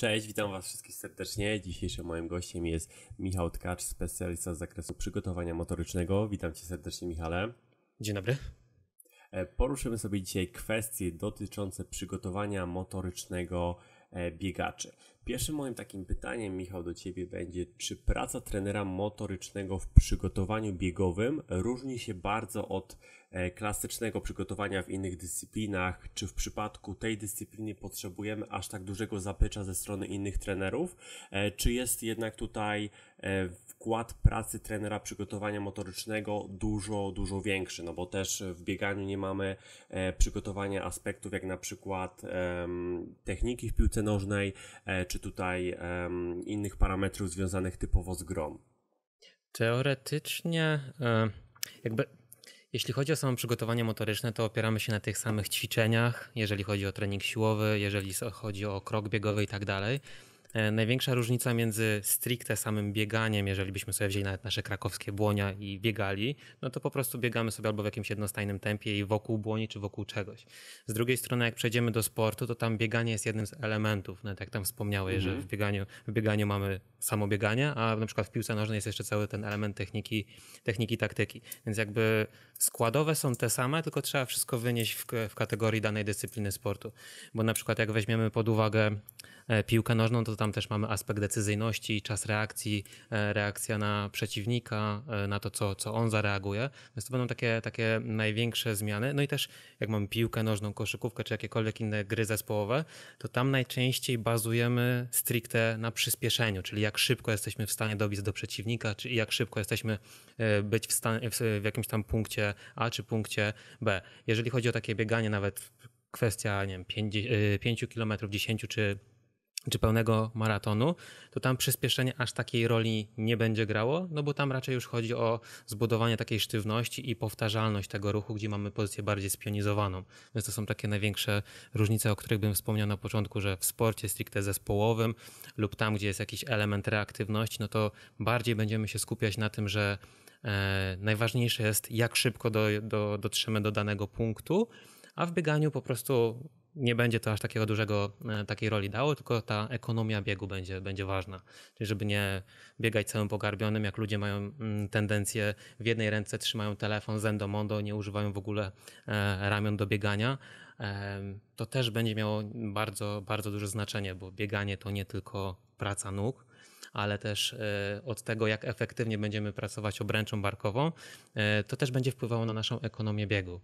Cześć, witam Was wszystkich serdecznie. Dzisiejszym moim gościem jest Michał Tkacz, specjalista z zakresu przygotowania motorycznego. Witam Cię serdecznie, Michale. Dzień dobry. E, poruszymy sobie dzisiaj kwestie dotyczące przygotowania motorycznego E, biegaczy. Pierwszym moim takim pytaniem, Michał, do Ciebie będzie, czy praca trenera motorycznego w przygotowaniu biegowym różni się bardzo od e, klasycznego przygotowania w innych dyscyplinach? Czy w przypadku tej dyscypliny potrzebujemy aż tak dużego zapycza ze strony innych trenerów? E, czy jest jednak tutaj wkład pracy trenera przygotowania motorycznego dużo, dużo większy, no bo też w bieganiu nie mamy e, przygotowania aspektów jak na przykład techniki w piłce nożnej, e, czy tutaj innych parametrów związanych typowo z grą. Teoretycznie, e, jakby jeśli chodzi o samo przygotowanie motoryczne, to opieramy się na tych samych ćwiczeniach, jeżeli chodzi o trening siłowy, jeżeli chodzi o krok biegowy i tak dalej. E, największa różnica między stricte samym bieganiem, jeżeli byśmy sobie wzięli nawet nasze krakowskie błonia i biegali, no to po prostu biegamy sobie albo w jakimś jednostajnym tempie i wokół błoni czy wokół czegoś. Z drugiej strony, jak przejdziemy do sportu, to tam bieganie jest jednym z elementów. Nawet jak tam wspomniałeś, mhm. że w bieganiu, w bieganiu mamy samo bieganie, a na przykład w piłce nożnej jest jeszcze cały ten element techniki, techniki taktyki. Więc jakby składowe są te same, tylko trzeba wszystko wynieść w, w kategorii danej dyscypliny sportu. Bo na przykład jak weźmiemy pod uwagę E, piłkę nożną, to tam też mamy aspekt decyzyjności, czas reakcji, e, reakcja na przeciwnika, e, na to, co, co on zareaguje. Więc to będą takie, takie największe zmiany. No i też jak mamy piłkę nożną, koszykówkę czy jakiekolwiek inne gry zespołowe, to tam najczęściej bazujemy stricte na przyspieszeniu, czyli jak szybko jesteśmy w stanie dobić do przeciwnika, czy jak szybko jesteśmy być w, stanie, w jakimś tam punkcie A czy punkcie B. Jeżeli chodzi o takie bieganie, nawet kwestia nie wiem, 5, 5 km, 10 czy czy pełnego maratonu, to tam przyspieszenie aż takiej roli nie będzie grało, no bo tam raczej już chodzi o zbudowanie takiej sztywności i powtarzalność tego ruchu, gdzie mamy pozycję bardziej spionizowaną. Więc to są takie największe różnice, o których bym wspomniał na początku, że w sporcie stricte zespołowym lub tam, gdzie jest jakiś element reaktywności, no to bardziej będziemy się skupiać na tym, że e, najważniejsze jest, jak szybko do, do, dotrzemy do danego punktu, a w bieganiu po prostu nie będzie to aż takiego dużego, e, takiej roli dało, tylko ta ekonomia biegu będzie, będzie ważna. Czyli żeby nie biegać całym pogarbionym, jak ludzie mają mm, tendencję w jednej ręce trzymają telefon zendo mondo, nie używają w ogóle e, ramion do biegania, e, to też będzie miało bardzo, bardzo duże znaczenie, bo bieganie to nie tylko praca nóg, ale też od tego, jak efektywnie będziemy pracować obręczą barkową, to też będzie wpływało na naszą ekonomię biegu.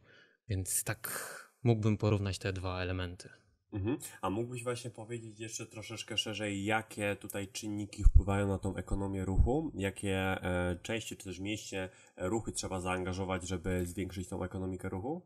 Więc tak mógłbym porównać te dwa elementy. Mhm. A mógłbyś właśnie powiedzieć jeszcze troszeczkę szerzej, jakie tutaj czynniki wpływają na tą ekonomię ruchu? Jakie e, części czy też mieście e, ruchy trzeba zaangażować, żeby zwiększyć tą ekonomikę ruchu?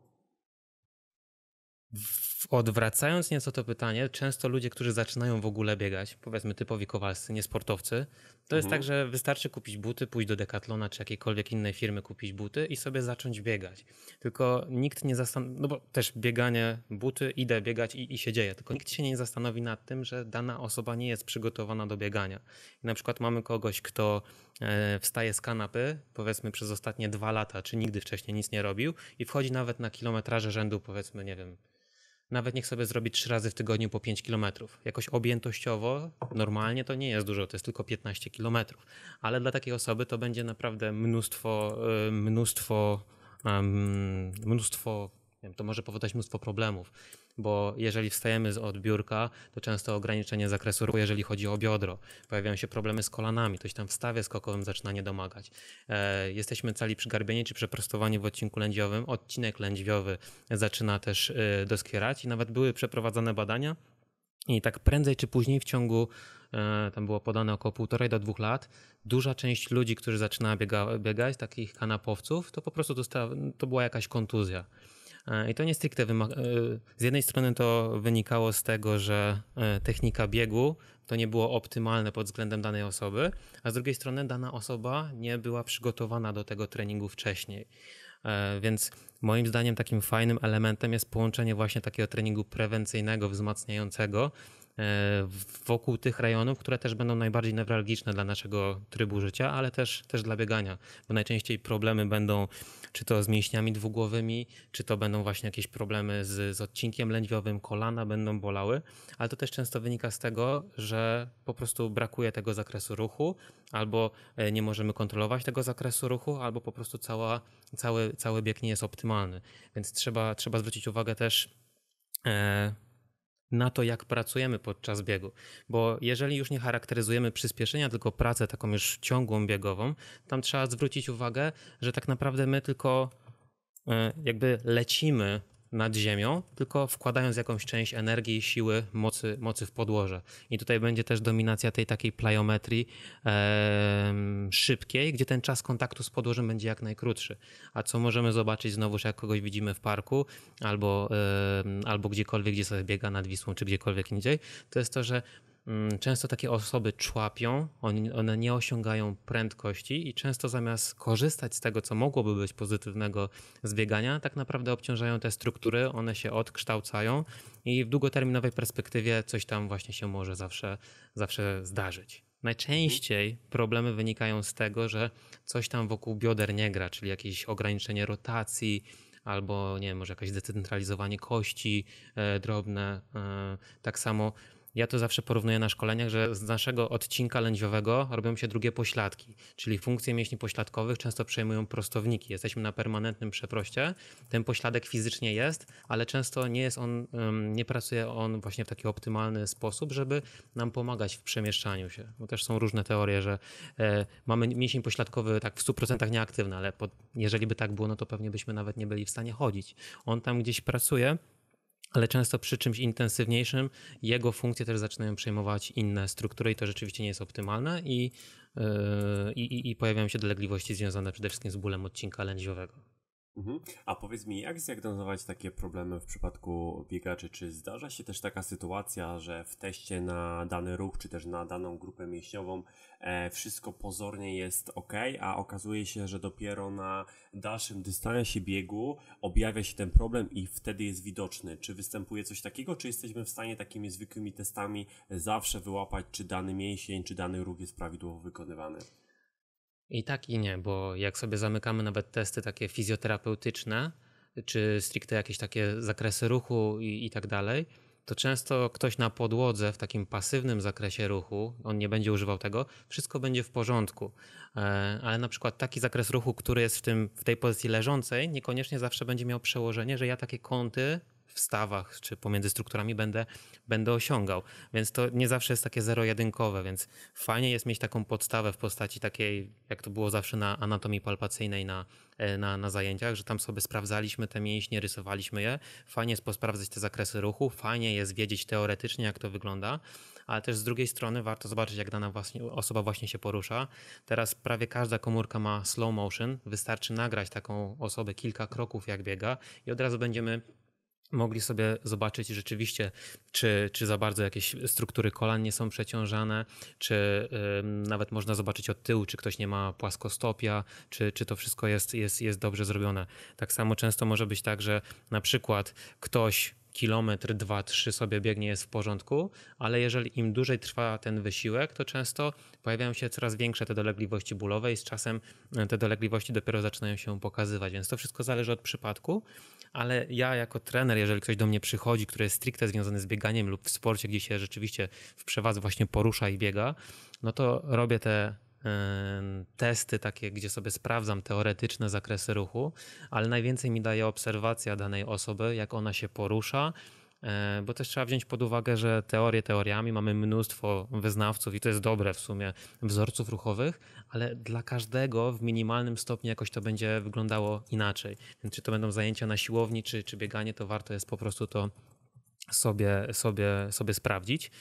odwracając nieco to pytanie, często ludzie, którzy zaczynają w ogóle biegać, powiedzmy typowi kowalscy, nie sportowcy, to mhm. jest tak, mhm. że wystarczy kupić buty, pójść do Decathlona czy jakiejkolwiek innej firmy, kupić buty i sobie zacząć biegać. Tylko nikt nie zastanowi, no bo też bieganie, buty, idę biegać i, i się dzieje, tylko nikt się nie zastanowi nad tym, że dana osoba nie jest przygotowana do biegania. I na przykład mamy kogoś, kto e, wstaje z kanapy, powiedzmy przez ostatnie dwa lata, czy nigdy wcześniej nic nie robił i wchodzi nawet na kilometraże rzędu, powiedzmy, nie wiem, nawet niech sobie zrobi trzy razy w tygodniu po 5 km. Jakoś objętościowo, normalnie to nie jest dużo, to jest tylko 15 km. Ale dla takiej osoby to będzie naprawdę mnóstwo, y, mnóstwo, mnóstwo, to może powodować mnóstwo problemów bo jeżeli wstajemy z odbiórka, to często ograniczenie zakresu ruchu, jeżeli chodzi o biodro. Pojawiają się problemy z kolanami, ktoś tam w stawie skokowym zaczyna niedomagać. E, jesteśmy cali przygarbieni czy przeprostowani w odcinku lędziowym, odcinek lędźwiowy zaczyna też e, doskwierać i nawet były przeprowadzane badania, i tak prędzej czy później w ciągu, e, tam było podane około półtorej do dwóch lat, duża część ludzi, którzy zaczynała biega, biegać, takich kanapowców, to po prostu to była jakaś kontuzja. E, I to nie stricte wymaga. E, z jednej strony to wynikało z tego, że e, technika biegu to nie było optymalne pod względem danej osoby, a z drugiej strony dana osoba nie była przygotowana do tego treningu wcześniej. Więc moim zdaniem takim fajnym elementem jest połączenie właśnie takiego treningu prewencyjnego, wzmacniającego wokół tych rejonów, które też będą najbardziej newralgiczne dla naszego trybu życia, ale też, też dla biegania, bo najczęściej problemy będą czy to z mięśniami dwugłowymi, czy to będą właśnie jakieś problemy z, z odcinkiem lędźwiowym, kolana będą bolały, ale to też często wynika z tego, że po prostu brakuje tego zakresu ruchu, albo e, nie możemy kontrolować tego zakresu ruchu, albo po prostu cała, cały, cały bieg nie jest optymalny. Więc trzeba, trzeba zwrócić uwagę też. E, na to, jak pracujemy podczas biegu. Bo jeżeli już nie charakteryzujemy przyspieszenia, tylko pracę taką już ciągłą biegową, tam trzeba zwrócić uwagę, że tak naprawdę my tylko e, jakby lecimy nad ziemią, tylko wkładając jakąś część energii, siły, mocy, mocy w podłoże. I tutaj będzie też dominacja tej takiej plyometrii e, szybkiej, gdzie ten czas kontaktu z podłożem będzie jak najkrótszy. A co możemy zobaczyć znowu, jak kogoś widzimy w parku albo, e, albo gdziekolwiek, gdzie sobie biega nad Wisłą, czy gdziekolwiek indziej, to jest to, że Mm, często takie osoby człapią, one nie osiągają prędkości i często zamiast korzystać z tego, co mogłoby być pozytywnego zbiegania, tak naprawdę obciążają te struktury, one się odkształcają i w długoterminowej perspektywie coś tam właśnie się może zawsze, zawsze zdarzyć. Najczęściej problemy wynikają z tego, że coś tam wokół bioder nie gra, czyli jakieś ograniczenie rotacji, albo nie wiem, może jakieś zdecentralizowanie kości e, drobne. E, tak samo ja to zawsze porównuję na szkoleniach, że z naszego odcinka lędźwiowego robią się drugie pośladki, czyli funkcje mięśni pośladkowych często przejmują prostowniki. Jesteśmy na permanentnym przeproście, ten pośladek fizycznie jest, ale często nie jest on, nie pracuje on właśnie w taki optymalny sposób, żeby nam pomagać w przemieszczaniu się. Bo też są różne teorie, że e, mamy mięsień pośladkowy tak w 100% nieaktywny, ale jeżeli by tak było, no to pewnie byśmy nawet nie byli w stanie chodzić. On tam gdzieś pracuje, ale często przy czymś intensywniejszym jego funkcje też zaczynają przejmować inne struktury i to rzeczywiście nie jest optymalne i, e, i, i pojawiają się dolegliwości związane przede wszystkim z bólem odcinka lędźwiowego. Mhm. A powiedz mi, jak zdiagnozować takie problemy w przypadku biegaczy? Czy zdarza się też taka sytuacja, że w teście na dany ruch, czy też na daną grupę mięśniową e, wszystko pozornie jest ok, a okazuje się, że dopiero na dalszym dystansie biegu objawia się ten problem i wtedy jest widoczny? Czy występuje coś takiego, czy jesteśmy w stanie takimi zwykłymi testami zawsze wyłapać, czy dany mięsień, czy dany ruch jest prawidłowo wykonywany? I tak i nie, bo jak sobie zamykamy nawet testy takie fizjoterapeutyczne, czy stricte jakieś takie zakresy ruchu i, i tak dalej, to często ktoś na podłodze w takim pasywnym zakresie ruchu, on nie będzie używał tego, wszystko będzie w porządku. E, ale na przykład taki zakres ruchu, który jest w, tym, w tej pozycji leżącej, niekoniecznie zawsze będzie miał przełożenie, że ja takie kąty w stawach czy pomiędzy strukturami będę, będę osiągał. Więc to nie zawsze jest takie zero-jedynkowe, więc fajnie jest mieć taką podstawę w postaci takiej, jak to było zawsze na anatomii palpacyjnej na, e, na, na zajęciach, że tam sobie sprawdzaliśmy te mięśnie, rysowaliśmy je. Fajnie jest posprawdzać te zakresy ruchu, fajnie jest wiedzieć teoretycznie, jak to wygląda, ale też z drugiej strony warto zobaczyć, jak dana właśnie, osoba właśnie się porusza. Teraz prawie każda komórka ma slow motion, wystarczy nagrać taką osobę kilka kroków, jak biega i od razu będziemy mogli sobie zobaczyć rzeczywiście, czy, czy za bardzo jakieś struktury kolan nie są przeciążane, czy y, nawet można zobaczyć od tyłu, czy ktoś nie ma płaskostopia, czy, czy to wszystko jest, jest, jest dobrze zrobione. Tak samo często może być tak, że na przykład ktoś kilometr, dwa, trzy sobie biegnie jest w porządku, ale jeżeli im dłużej trwa ten wysiłek, to często pojawiają się coraz większe te dolegliwości bólowe i z czasem te dolegliwości dopiero zaczynają się pokazywać, więc to wszystko zależy od przypadku, ale ja jako trener, jeżeli ktoś do mnie przychodzi, który jest stricte związany z bieganiem lub w sporcie, gdzie się rzeczywiście w przewadze właśnie porusza i biega, no to robię te testy takie, gdzie sobie sprawdzam teoretyczne zakresy ruchu, ale najwięcej mi daje obserwacja danej osoby, jak ona się porusza, E, bo też trzeba wziąć pod uwagę, że teorie teoriami mamy mnóstwo wyznawców i to jest dobre w sumie wzorców ruchowych, ale dla każdego w minimalnym stopniu jakoś to będzie wyglądało inaczej. Czy to będą zajęcia na siłowni, czy, czy bieganie, to warto jest po prostu to sobie, sobie, sobie sprawdzić.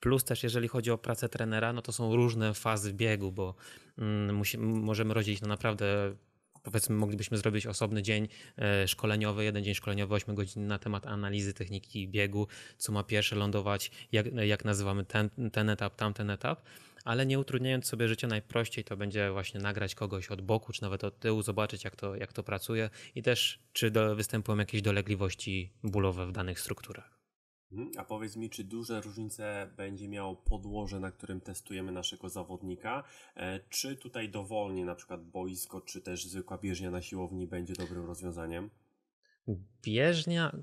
Plus też jeżeli chodzi o pracę trenera, no to są różne fazy biegu, bo mm, musi, możemy rozdzielić na naprawdę powiedzmy moglibyśmy zrobić osobny dzień e, szkoleniowy, jeden dzień szkoleniowy 8 godzin na temat analizy techniki biegu, co ma pierwsze lądować, jak, jak nazywamy ten, ten etap, tamten etap ale nie utrudniając sobie życia najprościej, to będzie właśnie nagrać kogoś od boku, czy nawet od tyłu, zobaczyć jak to, jak to pracuje i też czy do, występują jakieś dolegliwości bólowe w danych strukturach. Mhm. A powiedz mi, czy duże różnice będzie miało podłoże, na którym testujemy naszego zawodnika? E, czy tutaj dowolnie, na przykład boisko, czy też zwykła bieżnia na siłowni będzie dobrym rozwiązaniem? Bieżnia.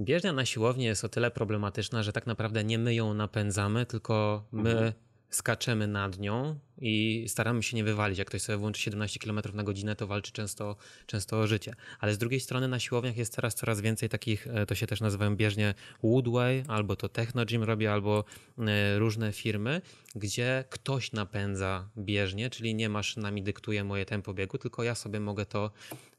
Bieżnia na siłowni jest o tyle problematyczna, że tak naprawdę nie my ją napędzamy, tylko my mhm. skaczemy nad nią, i staramy się nie wywalić. Jak ktoś sobie włączy 17 km na godzinę, to walczy często, często o życie. Ale z drugiej strony na siłowniach jest teraz coraz więcej takich, e, to się też nazywają bieżnie Woodway, albo to Techno Gym robi, albo e, różne firmy, gdzie ktoś napędza bieżnie, czyli nie maszynami dyktuje moje tempo biegu, tylko ja sobie mogę to,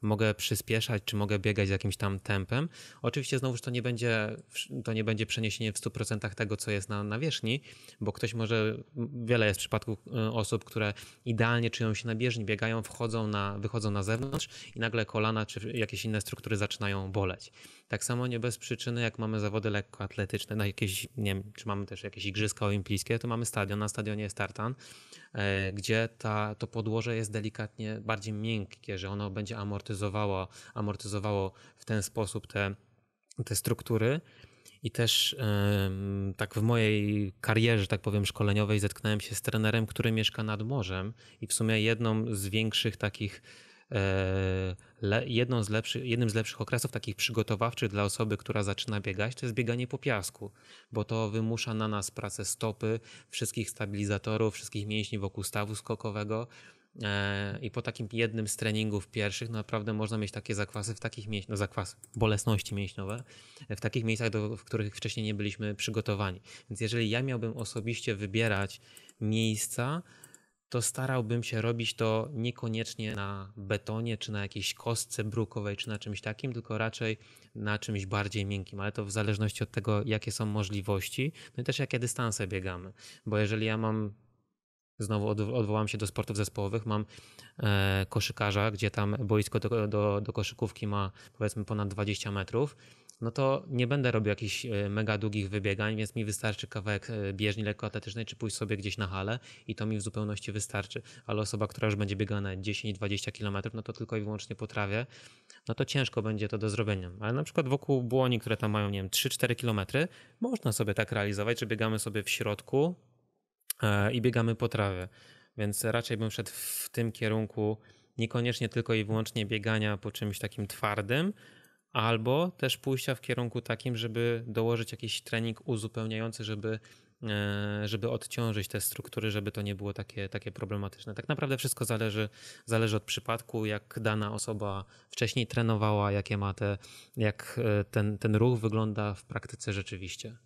mogę przyspieszać, czy mogę biegać z jakimś tam tempem. Oczywiście znowuż to nie będzie, to nie będzie przeniesienie w 100% tego, co jest na wierzchni, bo ktoś może, wiele jest przypadków e, osób, osób, które idealnie czują się na bieżni, biegają, wchodzą na, wychodzą na zewnątrz i nagle kolana czy jakieś inne struktury zaczynają boleć. Tak samo nie bez przyczyny, jak mamy zawody lekkoatletyczne, na jakieś, nie wiem, czy mamy też jakieś igrzyska olimpijskie, to mamy stadion, na stadionie jest tartan, e, gdzie ta, to podłoże jest delikatnie bardziej miękkie, że ono będzie amortyzowało, amortyzowało w ten sposób te, te struktury. I też tak w mojej karierze, tak powiem, szkoleniowej zetknąłem się z trenerem, który mieszka nad morzem i w sumie jedną z większych takich e, jedną z lepszych, jednym z lepszych okresów takich przygotowawczych dla osoby, która zaczyna biegać, to jest bieganie po piasku, bo to wymusza na nas pracę stopy, wszystkich stabilizatorów, wszystkich mięśni wokół stawu skokowego, E, I po takim jednym z treningów pierwszych no naprawdę można mieć takie zakwasy w takich miejscach, no zakwas bolesności mięśniowe, w takich miejscach, do, w których wcześniej nie byliśmy przygotowani. Więc jeżeli ja miałbym osobiście wybierać miejsca, to starałbym się robić to niekoniecznie na betonie, czy na jakiejś kostce brukowej, czy na czymś takim, tylko raczej na czymś bardziej miękkim, ale to w zależności od tego, jakie są możliwości, no i też jakie dystanse biegamy. Bo jeżeli ja mam Znowu odwołam się do sportów zespołowych. Mam e, koszykarza, gdzie tam boisko do, do, do, koszykówki ma powiedzmy ponad 20 metrów. No to nie będę robił jakichś e, mega długich wybiegań, więc mi wystarczy kawałek e, bieżni lekkoatletycznej, czy pójść sobie gdzieś na halę i to mi w zupełności wystarczy. Ale osoba, która już będzie biegała na 10-20 km, no to tylko i wyłącznie potrawię, no to ciężko będzie to do zrobienia. Ale na przykład wokół błoni, które tam mają, nie wiem, 3-4 km, można sobie tak realizować, że biegamy sobie w środku E, i biegamy po trawie. Więc raczej bym szedł w tym kierunku niekoniecznie tylko i wyłącznie biegania po czymś takim twardym, albo też pójścia w kierunku takim, żeby dołożyć jakiś trening uzupełniający, żeby, e, żeby odciążyć te struktury, żeby to nie było takie, takie problematyczne. Tak naprawdę wszystko zależy, zależy od przypadku, jak dana osoba wcześniej trenowała, jakie ma te, jak e, ten, ten ruch wygląda w praktyce rzeczywiście.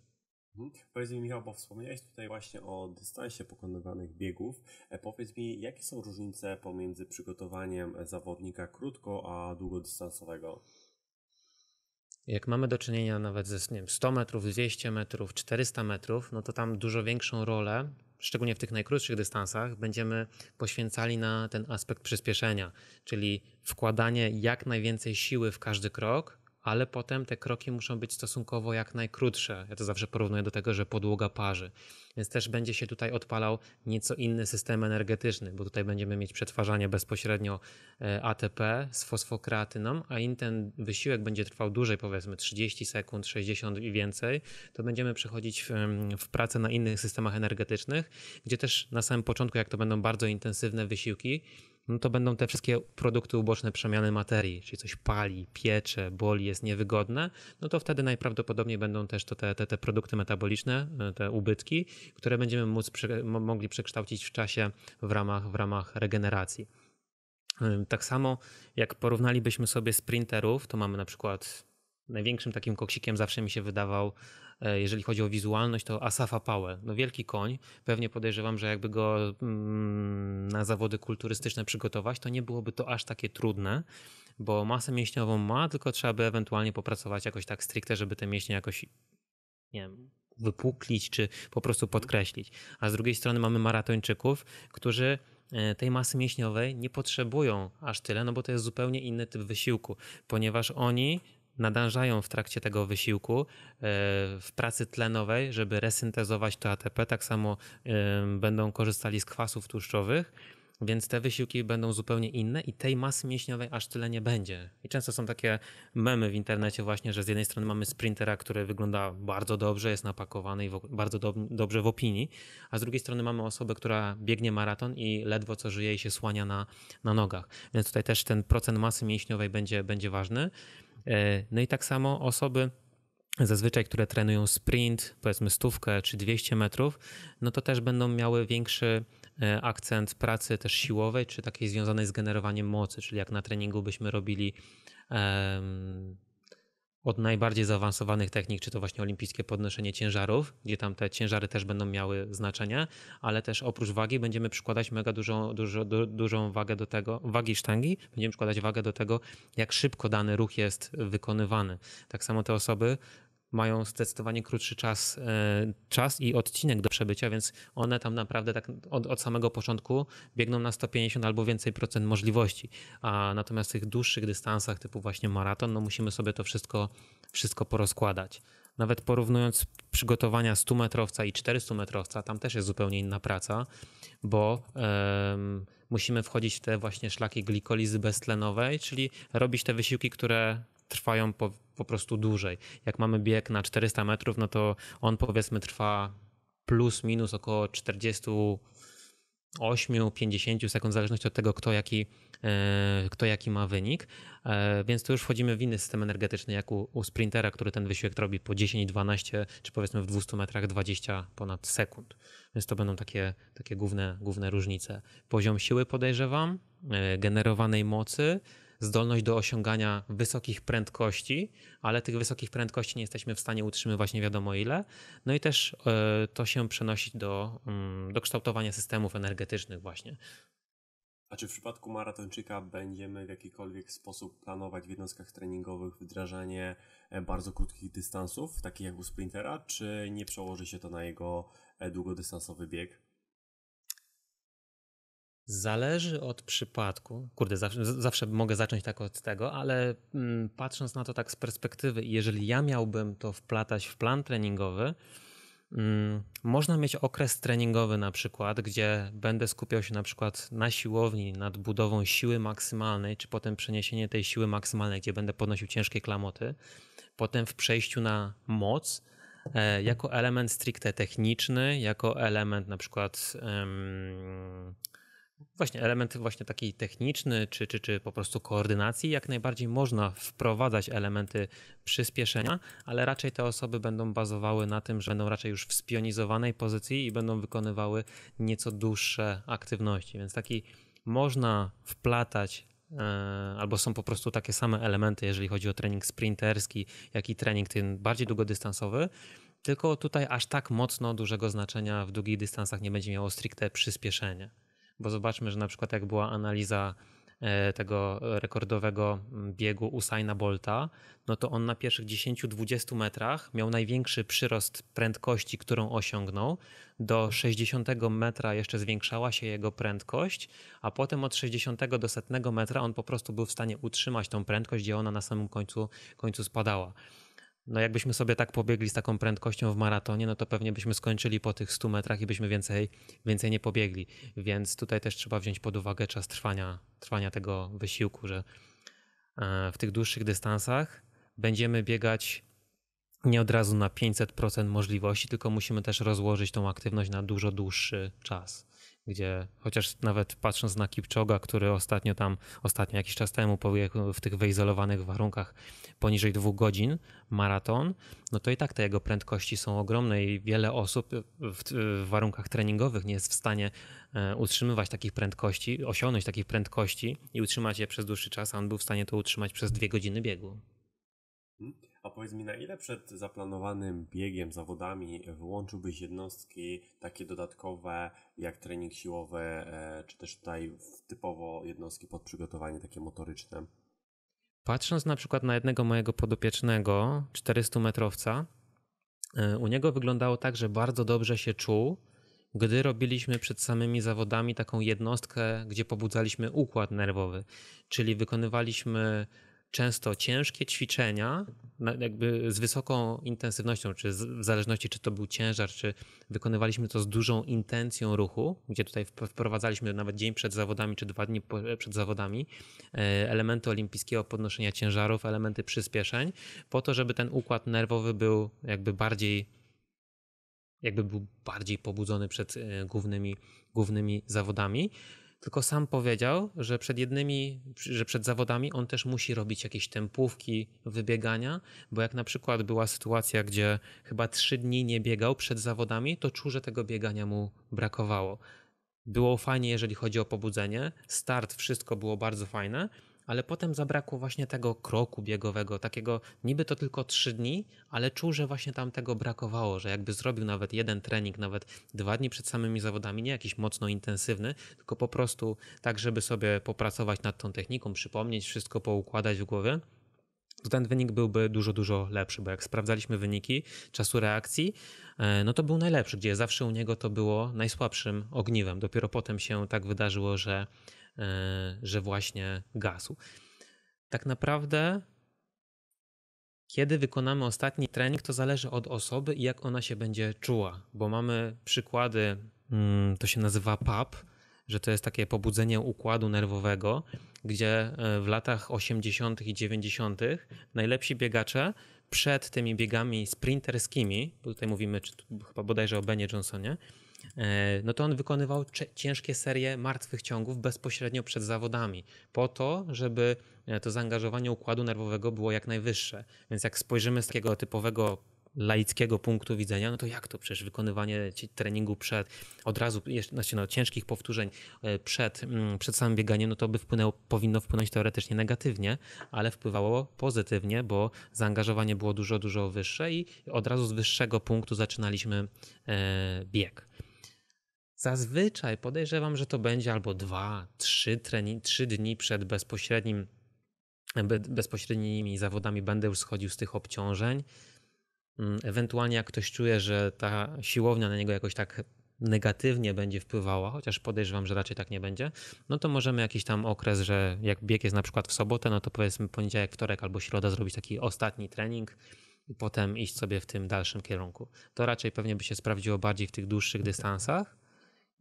Mhm. Powiedz mi, Michał, bo wspomniałeś tutaj właśnie o dystansie pokonywanych biegów. E, powiedz mi, jakie są różnice pomiędzy przygotowaniem e, zawodnika krótko a długodystansowego? Jak mamy do czynienia nawet ze nie wiem, 100 metrów, 200 metrów, 400 metrów, no to tam dużo większą rolę, szczególnie w tych najkrótszych dystansach, będziemy poświęcali na ten aspekt przyspieszenia, czyli wkładanie jak najwięcej siły w każdy krok, ale potem te kroki muszą być stosunkowo jak najkrótsze. Ja to zawsze porównuję do tego, że podłoga parzy. Więc też będzie się tutaj odpalał nieco inny system energetyczny, bo tutaj będziemy mieć przetwarzanie bezpośrednio e, ATP z fosfokreatyną, a im ten wysiłek będzie trwał dłużej, powiedzmy 30 sekund, 60 i więcej, to będziemy przechodzić w, w pracę na innych systemach energetycznych, gdzie też na samym początku, jak to będą bardzo intensywne wysiłki, no to będą te wszystkie produkty uboczne przemiany materii, czyli coś pali, piecze, boli, jest niewygodne, no to wtedy najprawdopodobniej będą też to te, te, te produkty metaboliczne, e, te ubytki, które będziemy móc, mogli przekształcić w czasie w ramach, w ramach regeneracji. E, tak samo jak porównalibyśmy sobie sprinterów, to mamy na przykład największym takim koksikiem zawsze mi się wydawał E, jeżeli chodzi o wizualność, to Asafa Powell. No wielki koń, pewnie podejrzewam, że jakby go mm, na zawody kulturystyczne przygotować, to nie byłoby to aż takie trudne, bo masę mięśniową ma, tylko trzeba by ewentualnie popracować jakoś tak stricte, żeby te mięśnie jakoś, nie wiem, wypuklić czy po prostu podkreślić. A z drugiej strony mamy maratończyków, którzy e, tej masy mięśniowej nie potrzebują aż tyle, no bo to jest zupełnie inny typ wysiłku, ponieważ oni nadążają w trakcie tego wysiłku e, w pracy tlenowej, żeby resyntezować to ATP. Tak samo będą korzystali z kwasów tłuszczowych. Więc te wysiłki będą zupełnie inne i tej masy mięśniowej aż tyle nie będzie. I często są takie memy w internecie właśnie, że z jednej strony mamy sprintera, który wygląda bardzo dobrze, jest napakowany i bardzo do, dobrze w opinii, a z drugiej strony mamy osobę, która biegnie maraton i ledwo co żyje i się słania na, na nogach. Więc tutaj też ten procent masy mięśniowej będzie, będzie ważny. E, no i tak samo osoby zazwyczaj, które trenują sprint, powiedzmy stówkę czy 200 metrów, no to też będą miały większy e, akcent pracy też siłowej, czy takiej związanej z generowaniem mocy, czyli jak na treningu byśmy robili od najbardziej zaawansowanych technik, czy to właśnie olimpijskie podnoszenie ciężarów, gdzie tam te ciężary też będą miały znaczenie, ale też oprócz wagi będziemy przykładać mega dużą, dużo, du, dużą wagę do tego, wagi sztangi, będziemy przykładać wagę do tego, jak szybko dany ruch jest wykonywany. Tak samo te osoby mają zdecydowanie krótszy czas, e, czas i odcinek do przebycia, więc one tam naprawdę tak od, od samego początku biegną na 150 albo więcej procent możliwości. A natomiast w tych dłuższych dystansach, typu właśnie maraton, no musimy sobie to wszystko, wszystko porozkładać. Nawet porównując przygotowania 100-metrowca i 400-metrowca, tam też jest zupełnie inna praca, bo um, musimy wchodzić w te właśnie szlaki glikolizy beztlenowej, czyli robić te wysiłki, które trwają po po prostu dłużej. Jak mamy bieg na 400 metrów, no to on powiedzmy trwa plus minus około 48-50 sekund, w zależności od tego, kto jaki, e, kto jaki ma wynik. E, więc tu już wchodzimy w inny system energetyczny, jak u, u sprintera, który ten wysiłek robi po 10-12, czy powiedzmy w 200 metrach 20 ponad sekund. Więc to będą takie, takie główne, główne różnice. Poziom siły podejrzewam, e, generowanej mocy, zdolność do osiągania wysokich prędkości, ale tych wysokich prędkości nie jesteśmy w stanie utrzymywać nie wiadomo ile. No i też e, to się przenosi do, mm, do kształtowania systemów energetycznych właśnie. A czy w przypadku maratończyka będziemy w jakikolwiek sposób planować w jednostkach treningowych wdrażanie e, bardzo krótkich dystansów, takich jak u sprintera, czy nie przełoży się to na jego e, długodystansowy bieg? Zależy od przypadku. Kurde, zawsze, zawsze, mogę zacząć tak od tego, ale mm, patrząc na to tak z perspektywy, jeżeli ja miałbym to wplatać w plan treningowy, mm, można mieć okres treningowy na przykład, gdzie będę skupiał się na przykład na siłowni nad budową siły maksymalnej, czy potem przeniesienie tej siły maksymalnej, gdzie będę podnosił ciężkie klamoty, potem w przejściu na moc e, jako element stricte techniczny, jako element na przykład um, Właśnie element właśnie taki techniczny, czy, czy, czy po prostu koordynacji, jak najbardziej można wprowadzać elementy przyspieszenia, ale raczej te osoby będą bazowały na tym, że będą raczej już w spionizowanej pozycji i będą wykonywały nieco dłuższe aktywności. Więc taki można wplatać e, albo są po prostu takie same elementy, jeżeli chodzi o trening sprinterski, jak i trening ten bardziej długodystansowy. Tylko tutaj aż tak mocno dużego znaczenia w długich dystansach nie będzie miało stricte przyspieszenie. Bo zobaczmy, że na przykład jak była analiza e, tego rekordowego biegu Usaina Bolta, no to on na pierwszych 10-20 metrach miał największy przyrost prędkości, którą osiągnął. Do 60 metra jeszcze zwiększała się jego prędkość, a potem od 60 do 100 metra on po prostu był w stanie utrzymać tą prędkość, gdzie ona na samym końcu, końcu spadała no jakbyśmy sobie tak pobiegli z taką prędkością w maratonie, no to pewnie byśmy skończyli po tych 100 metrach i byśmy więcej, więcej nie pobiegli. Więc tutaj też trzeba wziąć pod uwagę czas trwania, trwania tego wysiłku, że e, w tych dłuższych dystansach będziemy biegać nie od razu na 500% możliwości, tylko musimy też rozłożyć tą aktywność na dużo dłuższy czas gdzie chociaż nawet patrząc na Kipczoga, który ostatnio tam, ostatnio jakiś czas temu pobiegł w tych wyizolowanych warunkach poniżej dwóch godzin maraton, no to i tak te jego prędkości są ogromne i wiele osób w, w warunkach treningowych nie jest w stanie e, utrzymywać takich prędkości, osiągnąć takich prędkości i utrzymać je przez dłuższy czas, a on był w stanie to utrzymać przez dwie godziny biegu. Mhm. A powiedz mi, na ile przed zaplanowanym biegiem, zawodami wyłączyłbyś jednostki takie dodatkowe jak trening siłowy, e, czy też tutaj typowo jednostki pod przygotowanie takie motoryczne? Patrząc na przykład na jednego mojego podopiecznego, 400-metrowca, e, u niego wyglądało tak, że bardzo dobrze się czuł, gdy robiliśmy przed samymi zawodami taką jednostkę, gdzie pobudzaliśmy układ nerwowy, czyli wykonywaliśmy często ciężkie ćwiczenia, jakby z wysoką intensywnością, czy w zależności, czy to był ciężar, czy wykonywaliśmy to z dużą intencją ruchu, gdzie tutaj wprowadzaliśmy nawet dzień przed zawodami, czy dwa dni przed zawodami e, elementy olimpijskiego podnoszenia ciężarów, elementy przyspieszeń, po to, żeby ten układ nerwowy był jakby bardziej jakby był bardziej pobudzony przed e, głównymi, głównymi zawodami tylko sam powiedział, że przed jednymi, że przed zawodami on też musi robić jakieś tempówki, wybiegania, bo jak na przykład była sytuacja, gdzie chyba trzy dni nie biegał przed zawodami, to czuł, że tego biegania mu brakowało. Było fajnie, jeżeli chodzi o pobudzenie, start, wszystko było bardzo fajne, ale potem zabrakło właśnie tego kroku biegowego, takiego niby to tylko trzy dni, ale czuł, że właśnie tam tego brakowało, że jakby zrobił nawet jeden trening, nawet dwa dni przed samymi zawodami, nie jakiś mocno intensywny, tylko po prostu tak, żeby sobie popracować nad tą techniką, przypomnieć, wszystko poukładać w głowie to ten wynik byłby dużo, dużo lepszy, bo jak sprawdzaliśmy wyniki czasu reakcji, e, no to był najlepszy, gdzie zawsze u niego to było najsłabszym ogniwem. Dopiero potem się tak wydarzyło, że E, że właśnie gasu. Tak naprawdę, kiedy wykonamy ostatni trening, to zależy od osoby i jak ona się będzie czuła, bo mamy przykłady, mm, to się nazywa PAP, że to jest takie pobudzenie układu nerwowego, gdzie e, w latach 80. i 90. najlepsi biegacze przed tymi biegami sprinterskimi, bo tutaj mówimy czy, chyba bodajże o Benie Johnsonie, E, no to on wykonywał ciężkie serie martwych ciągów bezpośrednio przed zawodami, po to, żeby e, to zaangażowanie układu nerwowego było jak najwyższe. Więc jak spojrzymy z takiego typowego laickiego punktu widzenia, no to jak to przecież wykonywanie treningu przed, od razu, no, znaczy no, ciężkich powtórzeń e, przed, mm, przed samym bieganiem, no to by wpłynęło, powinno wpłynąć teoretycznie negatywnie, ale wpływało pozytywnie, bo zaangażowanie było dużo, dużo wyższe i od razu z wyższego punktu zaczynaliśmy bieg. Zazwyczaj podejrzewam, że to będzie albo dwa, trzy, trzy dni przed bezpośrednim, bezpośrednimi zawodami będę już schodził z tych obciążeń. Mm, ewentualnie jak ktoś czuje, że ta siłownia na niego jakoś tak negatywnie będzie wpływała, chociaż podejrzewam, że raczej tak nie będzie, no to możemy jakiś tam okres, że jak bieg jest na przykład w sobotę, no to powiedzmy poniedziałek, wtorek albo środa zrobić taki ostatni trening i potem iść sobie w tym dalszym kierunku. To raczej pewnie by się sprawdziło bardziej w tych dłuższych dystansach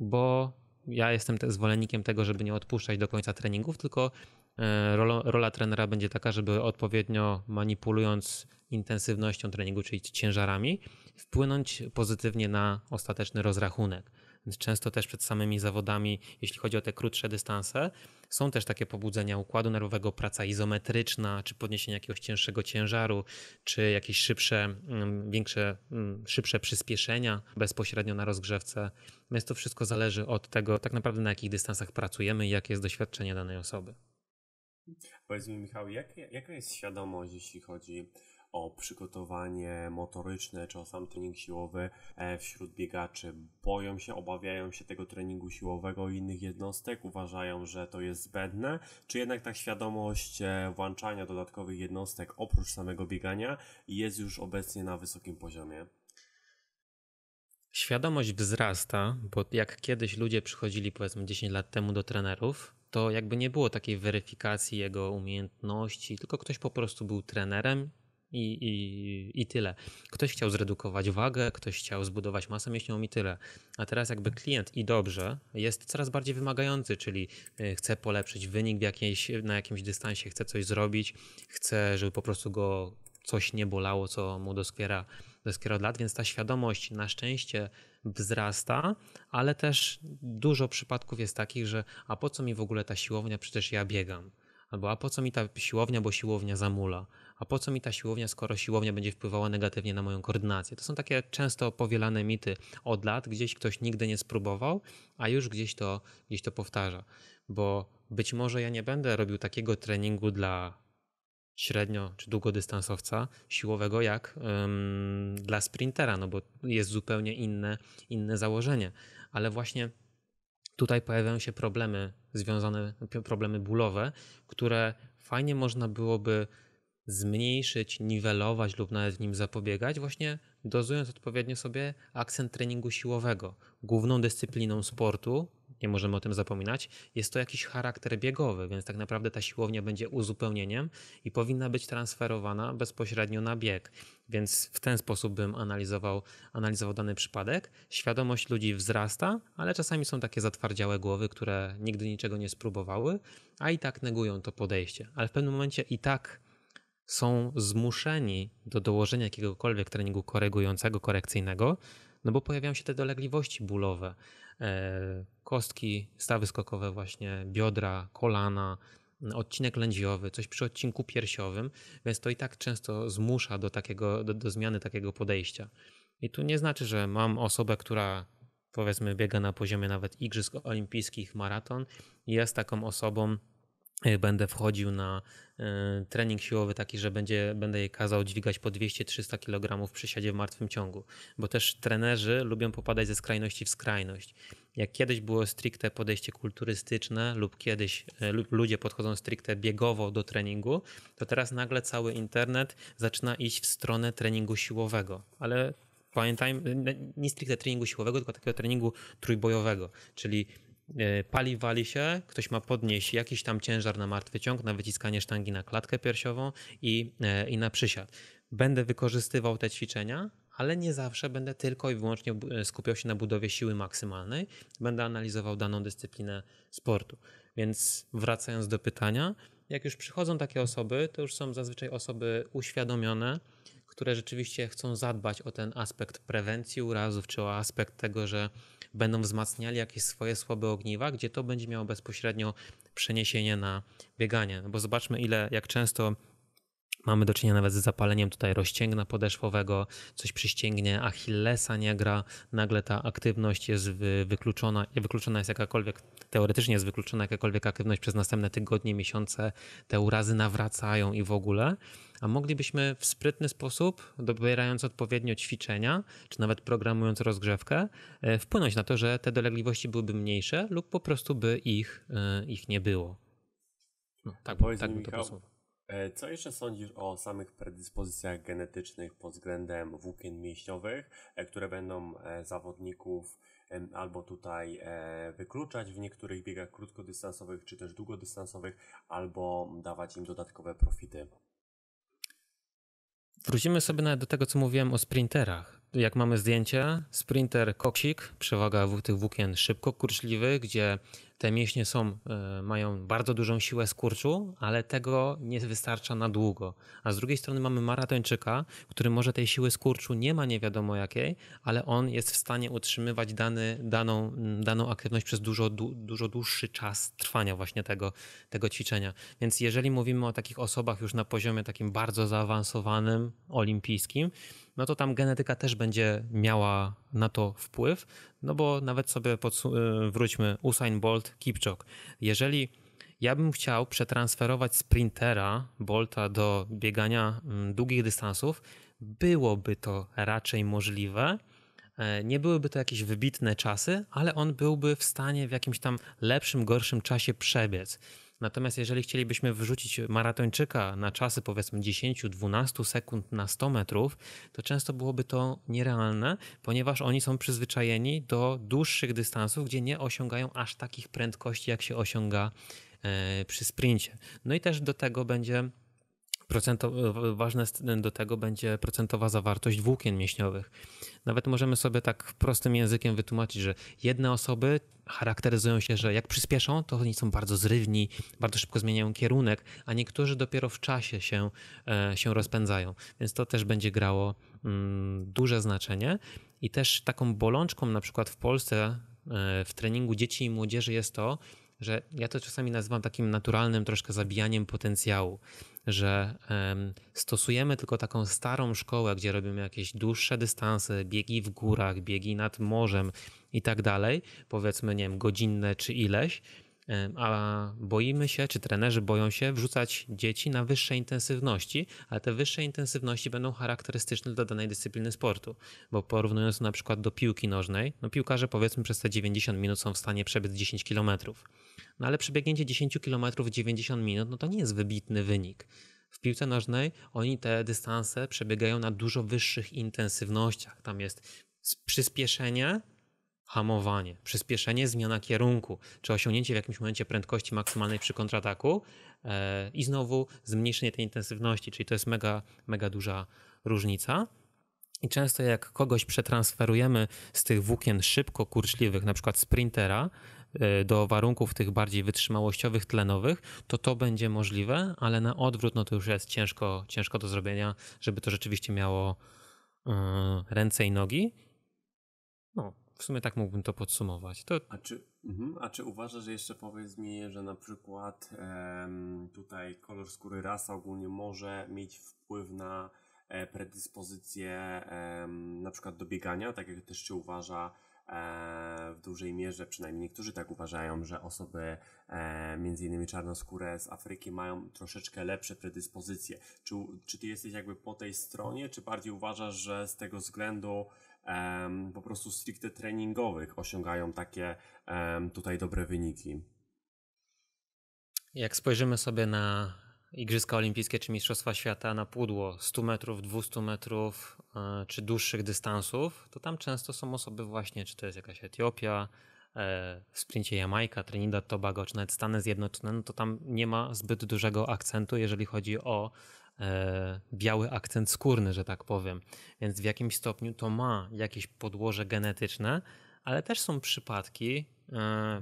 bo ja jestem też zwolennikiem tego, żeby nie odpuszczać do końca treningów, tylko e, rola, rola trenera będzie taka, żeby odpowiednio manipulując intensywnością treningu, czyli ciężarami, wpłynąć pozytywnie na ostateczny rozrachunek często też przed samymi zawodami, jeśli chodzi o te krótsze dystanse, są też takie pobudzenia układu nerwowego, praca izometryczna, czy podniesienie jakiegoś cięższego ciężaru, czy jakieś szybsze, mm, większe, mm, szybsze przyspieszenia bezpośrednio na rozgrzewce. Więc to wszystko zależy od tego, tak naprawdę na jakich dystansach pracujemy i jakie jest doświadczenie danej osoby. Powiedz mi, Michał, jak, jaka jest świadomość, jeśli chodzi o przygotowanie motoryczne czy o sam trening siłowy e, wśród biegaczy. Boją się, obawiają się tego treningu siłowego i innych jednostek, uważają, że to jest zbędne, czy jednak ta świadomość e, włączania dodatkowych jednostek oprócz samego biegania jest już obecnie na wysokim poziomie? Świadomość wzrasta, bo jak kiedyś ludzie przychodzili powiedzmy 10 lat temu do trenerów, to jakby nie było takiej weryfikacji jego umiejętności, tylko ktoś po prostu był trenerem i, i, I tyle. Ktoś chciał zredukować wagę, ktoś chciał zbudować masę mięśniową i tyle. A teraz jakby klient i dobrze jest coraz bardziej wymagający, czyli y, chce polepszyć wynik jakiejś, na jakimś dystansie, chce coś zrobić, chce, żeby po prostu go coś nie bolało, co mu doskwiera, doskwiera od lat, więc ta świadomość na szczęście wzrasta, ale też dużo przypadków jest takich, że a po co mi w ogóle ta siłownia, przecież ja biegam. Albo a po co mi ta siłownia, bo siłownia zamula a po co mi ta siłownia, skoro siłownia będzie wpływała negatywnie na moją koordynację? To są takie często powielane mity od lat, gdzieś ktoś nigdy nie spróbował, a już gdzieś to, gdzieś to powtarza, bo być może ja nie będę robił takiego treningu dla średnio czy długodystansowca siłowego jak ym, dla sprintera, no bo jest zupełnie inne, inne założenie. Ale właśnie tutaj pojawiają się problemy związane, problemy bólowe, które fajnie można byłoby zmniejszyć, niwelować lub nawet w nim zapobiegać, właśnie dozując odpowiednio sobie akcent treningu siłowego. Główną dyscypliną sportu, nie możemy o tym zapominać, jest to jakiś charakter biegowy, więc tak naprawdę ta siłownia będzie uzupełnieniem i powinna być transferowana bezpośrednio na bieg. Więc w ten sposób bym analizował, analizował dany przypadek. Świadomość ludzi wzrasta, ale czasami są takie zatwardziałe głowy, które nigdy niczego nie spróbowały, a i tak negują to podejście. Ale w pewnym momencie i tak są zmuszeni do dołożenia jakiegokolwiek treningu korygującego, korekcyjnego, no bo pojawiają się te dolegliwości bólowe. E, kostki, stawy skokowe, właśnie biodra, kolana, odcinek lędziowy, coś przy odcinku piersiowym, więc to i tak często zmusza do, takiego, do, do zmiany takiego podejścia. I tu nie znaczy, że mam osobę, która powiedzmy biega na poziomie nawet igrzysk olimpijskich maraton i jest taką osobą, Y, będę wchodził na y, trening siłowy taki, że będzie, będę jej kazał dźwigać po 200-300 kg przy siadzie w martwym ciągu, bo też trenerzy lubią popadać ze skrajności w skrajność. Jak kiedyś było stricte podejście kulturystyczne lub kiedyś y, lub ludzie podchodzą stricte biegowo do treningu, to teraz nagle cały internet zaczyna iść w stronę treningu siłowego, ale pamiętajmy, nie stricte treningu siłowego, tylko takiego treningu trójbojowego, czyli E, paliwali się, ktoś ma podnieść jakiś tam ciężar na martwy ciąg, na wyciskanie sztangi na klatkę piersiową i, e, i na przysiad. Będę wykorzystywał te ćwiczenia, ale nie zawsze będę tylko i wyłącznie e, skupiał się na budowie siły maksymalnej, będę analizował daną dyscyplinę sportu. Więc wracając do pytania, jak już przychodzą takie osoby, to już są zazwyczaj osoby uświadomione, które rzeczywiście chcą zadbać o ten aspekt prewencji urazów, czy o aspekt tego, że będą wzmacniali jakieś swoje słabe ogniwa, gdzie to będzie miało bezpośrednio przeniesienie na bieganie. No bo zobaczmy, ile, jak często mamy do czynienia nawet z zapaleniem tutaj rozcięgna podeszwowego, coś przyścięgnie, Achillesa nie gra, nagle ta aktywność jest wykluczona, wykluczona jest jakakolwiek, teoretycznie jest wykluczona jakakolwiek aktywność przez następne tygodnie, miesiące, te urazy nawracają i w ogóle a moglibyśmy w sprytny sposób, dobierając odpowiednio ćwiczenia, czy nawet programując rozgrzewkę, e, wpłynąć na to, że te dolegliwości byłyby mniejsze lub po prostu by ich, e, ich nie było. No, tak, powiedzmy. tak mi, to posłowa. E, co jeszcze sądzisz o samych predyspozycjach genetycznych pod względem włókien mięśniowych, które będą zawodników albo tutaj wykluczać w niektórych biegach krótkodystansowych czy też długodystansowych, albo dawać im dodatkowe profity? Wrócimy sobie nawet do tego, co mówiłem o sprinterach jak mamy zdjęcie, sprinter koksik, przewaga tych włókien szybko kurczliwych, gdzie te mięśnie są, e, mają bardzo dużą siłę skurczu, ale tego nie wystarcza na długo. A z drugiej strony mamy maratończyka, który może tej siły skurczu nie ma nie wiadomo jakiej, ale on jest w stanie utrzymywać dany, daną, daną aktywność przez dużo, du, dużo dłuższy czas trwania właśnie tego, tego ćwiczenia. Więc jeżeli mówimy o takich osobach już na poziomie takim bardzo zaawansowanym, olimpijskim, no to tam genetyka też będzie miała na to wpływ, no bo nawet sobie y, wróćmy Usain Bolt, Kipczok. Jeżeli ja bym chciał przetransferować sprintera Bolta do biegania mm, długich dystansów, byłoby to raczej możliwe. E, nie byłyby to jakieś wybitne czasy, ale on byłby w stanie w jakimś tam lepszym, gorszym czasie przebiec. Natomiast jeżeli chcielibyśmy wrzucić maratończyka na czasy powiedzmy 10-12 sekund na 100 metrów, to często byłoby to nierealne, ponieważ oni są przyzwyczajeni do dłuższych dystansów, gdzie nie osiągają aż takich prędkości, jak się osiąga e, przy sprincie. No i też do tego będzie E, ważne e, do tego będzie procentowa zawartość włókien mięśniowych. Nawet możemy sobie tak prostym językiem wytłumaczyć, że jedne osoby charakteryzują się, że jak przyspieszą, to oni są bardzo zrywni, bardzo szybko zmieniają kierunek, a niektórzy dopiero w czasie się, e, się rozpędzają. Więc to też będzie grało mm, duże znaczenie. I też taką bolączką na przykład w Polsce w treningu dzieci i młodzieży jest to, że ja to czasami nazywam takim naturalnym troszkę zabijaniem potencjału, że um, stosujemy tylko taką starą szkołę, gdzie robimy jakieś dłuższe dystanse, biegi w górach, biegi nad morzem i tak dalej, powiedzmy, nie wiem, godzinne czy ileś, a boimy się, czy trenerzy boją się wrzucać dzieci na wyższe intensywności, ale te wyższe intensywności będą charakterystyczne dla danej dyscypliny sportu, bo porównując na przykład do piłki nożnej, no piłkarze powiedzmy przez te 90 minut są w stanie przebiec 10 kilometrów. No ale przebiegnięcie 10 km w 90 minut, no to nie jest wybitny wynik. W piłce nożnej oni te dystanse przebiegają na dużo wyższych intensywnościach. Tam jest przyspieszenie, hamowanie, przyspieszenie, zmiana kierunku, czy osiągnięcie w jakimś momencie prędkości maksymalnej przy kontrataku e, i znowu zmniejszenie tej intensywności, czyli to jest mega, mega duża różnica. I często jak kogoś przetransferujemy z tych włókien szybko kurczliwych, na przykład sprintera, E, do warunków tych bardziej wytrzymałościowych, tlenowych, to to będzie możliwe, ale na odwrót no to już jest ciężko, ciężko do zrobienia, żeby to rzeczywiście miało e, ręce i nogi. No, w sumie tak mógłbym to podsumować. To... A, czy, mhm, a czy uważasz, że jeszcze powiedz mi, że na przykład em, tutaj kolor skóry rasa ogólnie może mieć wpływ na e, predyspozycję em, na przykład do biegania, tak jak też się uważa, E, w dużej mierze, przynajmniej niektórzy tak uważają, że osoby e, między innymi czarnoskóre z Afryki mają troszeczkę lepsze predyspozycje. Czy, czy ty jesteś jakby po tej stronie, czy bardziej uważasz, że z tego względu um, po prostu stricte treningowych osiągają takie um, tutaj dobre wyniki? Jak spojrzymy sobie na Igrzyska Olimpijskie czy Mistrzostwa Świata, na pudło 100 metrów, 200 metrów, E, czy dłuższych dystansów, to tam często są osoby właśnie, czy to jest jakaś Etiopia, e, w sprincie Jamajka, Trinidad, Tobago, czy nawet Stany Zjednoczone, no to tam nie ma zbyt dużego akcentu, jeżeli chodzi o e, biały akcent skórny, że tak powiem. Więc w jakimś stopniu to ma jakieś podłoże genetyczne, ale też są przypadki,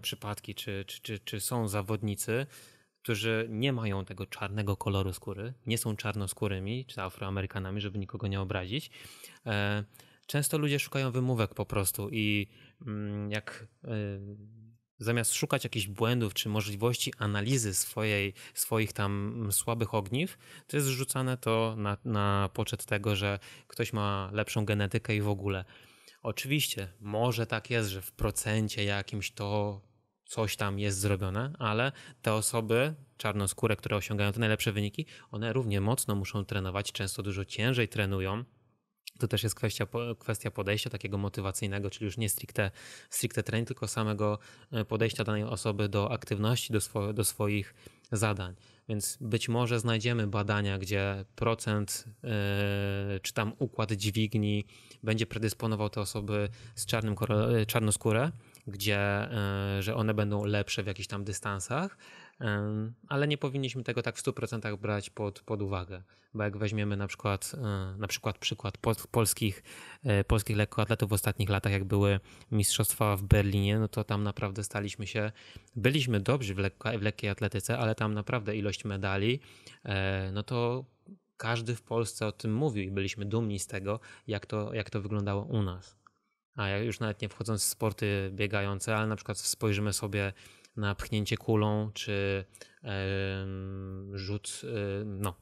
przypadki czy, czy, czy, czy są zawodnicy, którzy nie mają tego czarnego koloru skóry, nie są czarnoskórymi czy afroamerykanami, żeby nikogo nie obrazić. E, często ludzie szukają wymówek po prostu i mm, jak e, zamiast szukać jakichś błędów czy możliwości analizy swojej, swoich tam mm, słabych ogniw, to jest rzucane to na, na poczet tego, że ktoś ma lepszą genetykę i w ogóle. Oczywiście, może tak jest, że w procencie jakimś to coś tam jest zrobione, ale te osoby czarnoskóre, które osiągają te najlepsze wyniki, one równie mocno muszą trenować, często dużo ciężej trenują. To też jest kwestia, kwestia podejścia takiego motywacyjnego, czyli już nie stricte, stricte trening, tylko samego e, podejścia danej osoby do aktywności, do, swo, do swoich zadań. Więc być może znajdziemy badania, gdzie procent yy, czy tam układ dźwigni będzie predysponował te osoby z czarnym, e, czarnoskórę gdzie, e, że one będą lepsze w jakichś tam dystansach, e, ale nie powinniśmy tego tak w 100% brać pod, pod uwagę, bo jak weźmiemy na przykład, e, na przykład przykład polskich, polskich lekkoatletów w ostatnich latach, jak były mistrzostwa w Berlinie, no to tam naprawdę staliśmy się, byliśmy dobrzy w, lekko, w lekkiej atletyce, ale tam naprawdę ilość medali, no to każdy w Polsce o tym mówił i byliśmy dumni z tego, jak to, jak to wyglądało u nas a już nawet nie wchodząc w sporty biegające, ale na przykład spojrzymy sobie na pchnięcie kulą czy rzut, no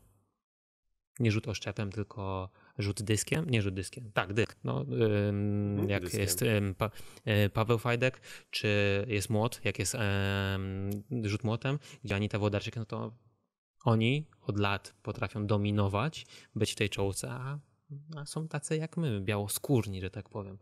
nie rzut oszczepem, tylko rzut dyskiem, nie rzut dyskiem, tak, dysk, no, jak dyskiem. jest pa, e, Paweł Fajdek, czy jest młot, jak jest rzut młotem, gdzie Anita Włodarczyk, no to oni od lat potrafią dominować, być w tej czołce, a, a są tacy jak my, białoskórni, że tak powiem.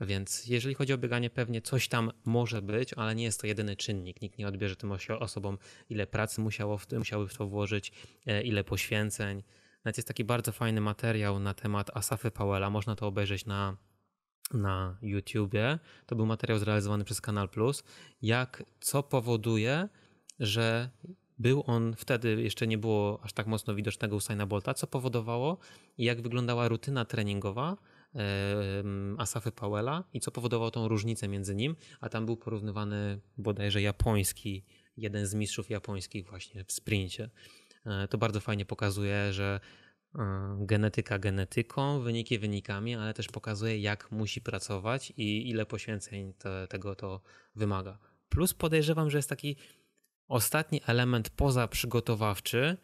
Więc jeżeli chodzi o bieganie, pewnie coś tam może być, ale nie jest to jedyny czynnik. Nikt nie odbierze tym osobom, ile pracy musiało w tym, musiały w to włożyć, e, ile poświęceń. Nawet jest taki bardzo fajny materiał na temat Asafy Powella. Można to obejrzeć na, na YouTubie. To był materiał zrealizowany przez Kanal Plus. Jak, co powoduje, że był on wtedy, jeszcze nie było aż tak mocno widocznego u Bolta, co powodowało i jak wyglądała rutyna treningowa, Asafy Powella i co powodowało tą różnicę między nim, a tam był porównywany bodajże japoński, jeden z mistrzów japońskich właśnie w sprincie. E, to bardzo fajnie pokazuje, że e, genetyka genetyką, wyniki wynikami, ale też pokazuje jak musi pracować i ile poświęceń te, tego to wymaga. Plus podejrzewam, że jest taki ostatni element poza przygotowawczy,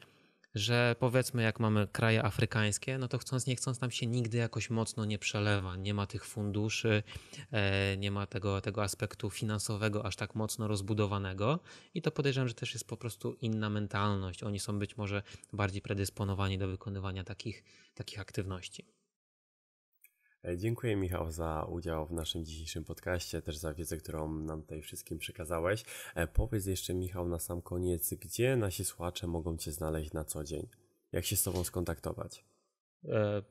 że powiedzmy, jak mamy kraje afrykańskie, no to chcąc, nie chcąc, tam się nigdy jakoś mocno nie przelewa. Nie ma tych funduszy, e, nie ma tego, tego aspektu finansowego aż tak mocno rozbudowanego i to podejrzewam, że też jest po prostu inna mentalność. Oni są być może bardziej predysponowani do wykonywania takich, takich aktywności. E, dziękuję Michał za udział w naszym dzisiejszym podcaście, też za wiedzę, którą nam tutaj wszystkim przekazałeś. E, powiedz jeszcze Michał na sam koniec, gdzie nasi słuchacze mogą Cię znaleźć na co dzień? Jak się z Tobą skontaktować? E,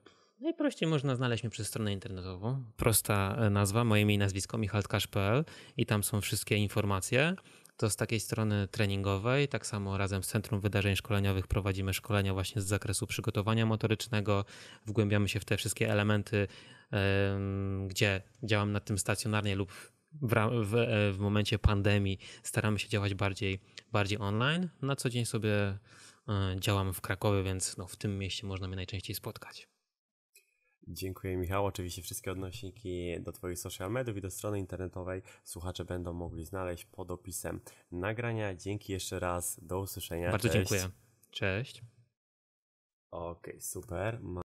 najprościej można znaleźć mnie przez stronę internetową. Prosta e, nazwa, moje imię i nazwisko michaltkarz.pl i tam są wszystkie informacje. To z takiej strony treningowej, tak samo razem z Centrum Wydarzeń Szkoleniowych prowadzimy szkolenia właśnie z zakresu przygotowania motorycznego. Wgłębiamy się w te wszystkie elementy gdzie działam nad tym stacjonarnie lub w, w, e, w momencie pandemii staramy się działać bardziej, bardziej online. Na co dzień sobie e, działam w Krakowie, więc no, w tym mieście można mnie najczęściej spotkać. Dziękuję Michał. Oczywiście wszystkie odnośniki do Twoich social mediów i do strony internetowej słuchacze będą mogli znaleźć pod opisem nagrania. Dzięki jeszcze raz. Do usłyszenia. Bardzo Cześć. dziękuję. Cześć. Okej, okay, super.